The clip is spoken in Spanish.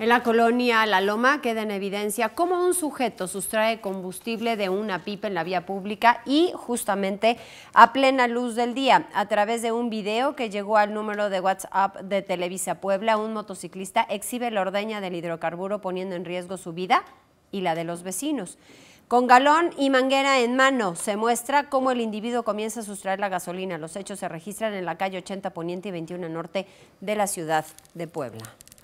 En la colonia La Loma queda en evidencia cómo un sujeto sustrae combustible de una pipa en la vía pública y justamente a plena luz del día. A través de un video que llegó al número de WhatsApp de Televisa Puebla, un motociclista exhibe la ordeña del hidrocarburo poniendo en riesgo su vida y la de los vecinos. Con galón y manguera en mano, se muestra cómo el individuo comienza a sustraer la gasolina. Los hechos se registran en la calle 80 Poniente y 21 Norte de la ciudad de Puebla.